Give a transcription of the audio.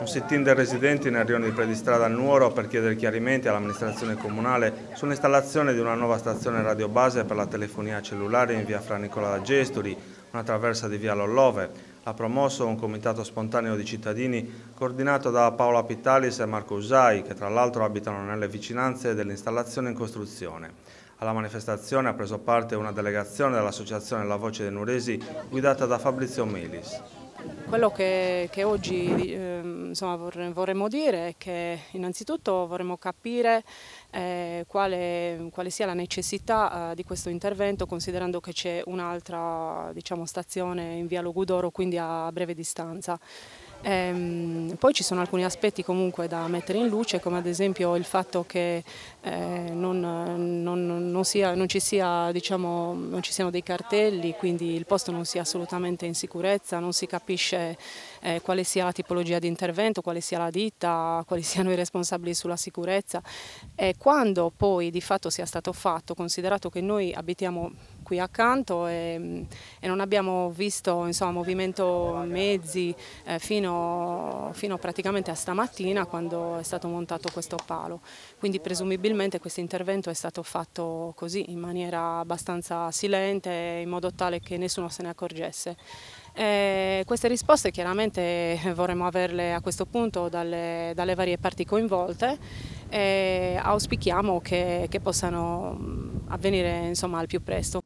Un sit-in dei residenti nel rione di Predistrada a Nuoro per chiedere chiarimenti all'amministrazione comunale sull'installazione di una nuova stazione radiobase per la telefonia cellulare in via Fra Nicola da Gestori, una traversa di via Lollove. Ha promosso un comitato spontaneo di cittadini coordinato da Paola Pitalis e Marco Usai, che tra l'altro abitano nelle vicinanze dell'installazione in costruzione. Alla manifestazione ha preso parte una delegazione dell'associazione La Voce dei Nuresi guidata da Fabrizio Melis. Quello che, che oggi eh, insomma, vorremmo dire è che innanzitutto vorremmo capire eh, quale, quale, sia la necessità eh, di questo intervento considerando che c'è un'altra diciamo, stazione in via Logudoro quindi a breve distanza. Ehm, poi ci sono alcuni aspetti comunque da mettere in luce come ad esempio il fatto che eh, non sia, non, ci sia, diciamo, non, ci siano dei cartelli, quindi il posto non sia assolutamente in sicurezza, non si capisce eh, quale sia la tipologia di intervento, quale sia la ditta, quali siano i responsabili sulla sicurezza e quando poi di fatto sia stato fatto, considerato che noi abitiamo qui accanto e, mm, e non abbiamo visto insomma, movimento mezzi eh, fino, fino, praticamente a stamattina quando è stato montato questo palo. Quindi presumibilmente questo intervento è stato fatto così in maniera abbastanza silente in modo tale che nessuno se ne accorgesse. Eh, queste risposte chiaramente vorremmo averle a questo punto dalle, dalle varie parti coinvolte e auspichiamo che, che possano mm, avvenire insomma, al più presto.